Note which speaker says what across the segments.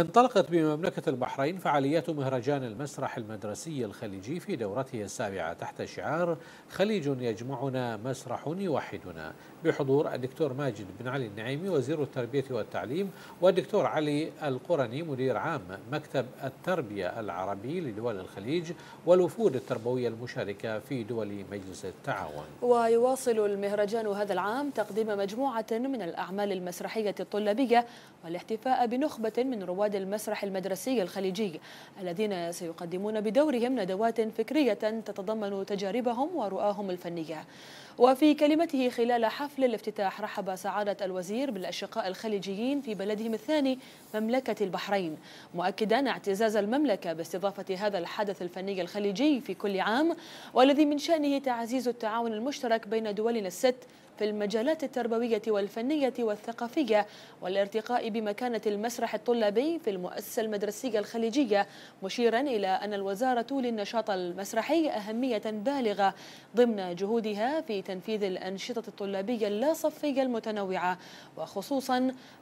Speaker 1: انطلقت بمملكة البحرين فعاليات مهرجان المسرح المدرسي الخليجي في دورته السابعة تحت شعار خليج يجمعنا مسرح يوحدنا بحضور الدكتور ماجد بن علي النعيمي وزير التربية والتعليم والدكتور علي القرني مدير عام مكتب التربية العربي لدول الخليج والوفود التربوية المشاركة في دول مجلس التعاون
Speaker 2: ويواصل المهرجان هذا العام تقديم مجموعة من الأعمال المسرحية الطلابية والاحتفاء بنخبة من رواد رواد المسرح المدرسي الخليجي الذين سيقدمون بدورهم ندوات فكرية تتضمن تجاربهم ورؤاهم الفنية وفي كلمته خلال حفل الافتتاح رحب سعادة الوزير بالأشقاء الخليجيين في بلدهم الثاني مملكة البحرين مؤكدا اعتزاز المملكة باستضافة هذا الحدث الفني الخليجي في كل عام والذي من شأنه تعزيز التعاون المشترك بين دولنا الست في المجالات التربوية والفنية والثقافية والارتقاء بمكانة المسرح الطلابي في المؤسسة المدرسية الخليجية مشيرا إلى أن الوزارة للنشاط المسرحي أهمية بالغة ضمن جهودها في تنفيذ الأنشطة الطلابية اللاصفية المتنوعة وخصوصا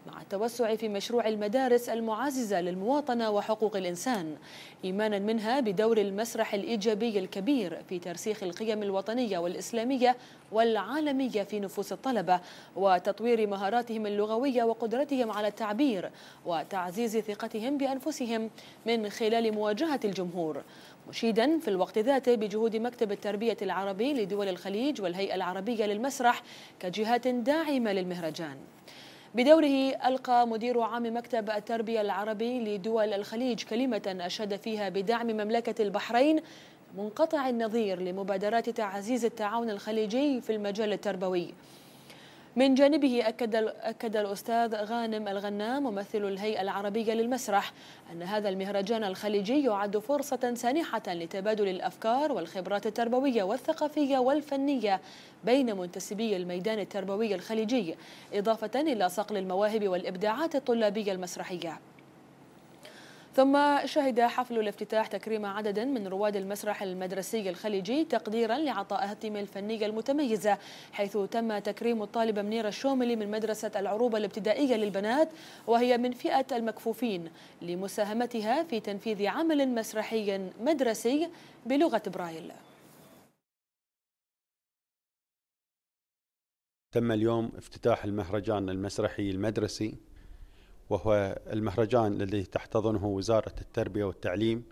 Speaker 2: مع التوسع في مشروع المدارس المعززة للمواطنة وحقوق الإنسان إيمانا منها بدور المسرح الإيجابي الكبير في ترسيخ القيم الوطنية والإسلامية والعالمية في نفوس الطلبة وتطوير مهاراتهم اللغوية وقدرتهم على التعبير وتعزيز ثقتهم بأنفسهم من خلال مواجهة الجمهور مشيدا في الوقت ذاته بجهود مكتب التربية العربي لدول الخليج والهيئة العربية للمسرح كجهات داعمة للمهرجان بدوره ألقى مدير عام مكتب التربية العربي لدول الخليج كلمة أشاد فيها بدعم مملكة البحرين منقطع النظير لمبادرات تعزيز التعاون الخليجي في المجال التربوي من جانبه أكد, أكد الأستاذ غانم الغنام ممثل الهيئة العربية للمسرح أن هذا المهرجان الخليجي يعد فرصة سانحة لتبادل الأفكار والخبرات التربوية والثقافية والفنية بين منتسبي الميدان التربوي الخليجي إضافة إلى صقل المواهب والإبداعات الطلابية المسرحية ثم شهد حفل الافتتاح تكريم عدد من رواد المسرح المدرسي الخليجي تقديرا لعطائهم الفنية المتميزة حيث تم تكريم الطالبة منيرة الشوملي من مدرسة العروبة الابتدائية للبنات وهي من فئة المكفوفين لمساهمتها في تنفيذ عمل مسرحي مدرسي بلغة برايل
Speaker 1: تم اليوم افتتاح المهرجان المسرحي المدرسي وهو المهرجان الذي تحتضنه وزارة التربية والتعليم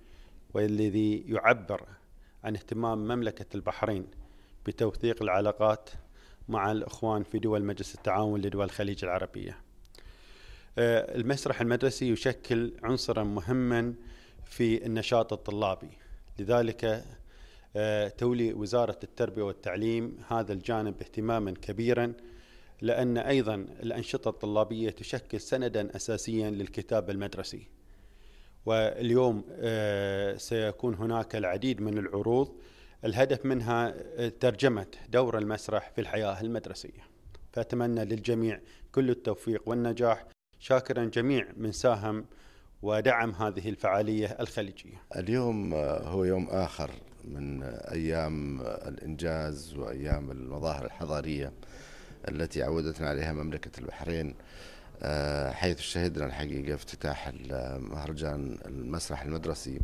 Speaker 1: والذي يعبر عن اهتمام مملكة البحرين بتوثيق العلاقات مع الإخوان في دول مجلس التعاون لدول الخليج العربية آه، المسرح المدرسي يشكل عنصرا مهما في النشاط الطلابي لذلك آه، تولي وزارة التربية والتعليم هذا الجانب اهتماما كبيرا لأن أيضا الأنشطة الطلابية تشكل سندا أساسيا للكتاب المدرسي واليوم آه، سيكون هناك العديد من العروض الهدف منها آه، ترجمة دور المسرح في الحياة المدرسية فأتمنى للجميع كل التوفيق والنجاح شاكرا جميع من ساهم ودعم هذه الفعالية الخليجية
Speaker 3: اليوم آه، هو يوم آخر من أيام الإنجاز وأيام المظاهر الحضارية التي عودتنا عليها مملكة البحرين آه، حيث شهدنا الحقيقة افتتاح مهرجان المسرح المدرسي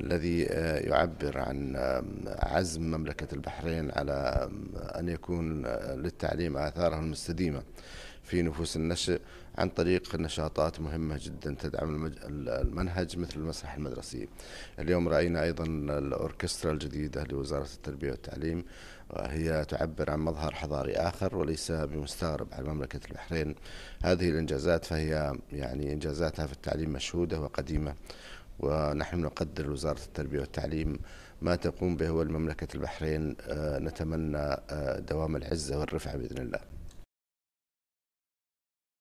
Speaker 3: الذي آه، يعبر عن عزم مملكة البحرين على أن يكون آه، للتعليم آثاره المستديمة في نفوس النشء عن طريق نشاطات مهمة جدا تدعم المنهج مثل المسرح المدرسي اليوم رأينا أيضا الأوركسترا الجديدة لوزارة التربية والتعليم هي تعبر عن مظهر حضاري آخر وليس بمستغرب على مملكة البحرين هذه الإنجازات فهي يعني إنجازاتها في التعليم مشهودة وقديمة ونحن نقدر وزارة التربية والتعليم ما تقوم به والمملكة البحرين آه، نتمنى آه، دوام العزة والرفعة بإذن الله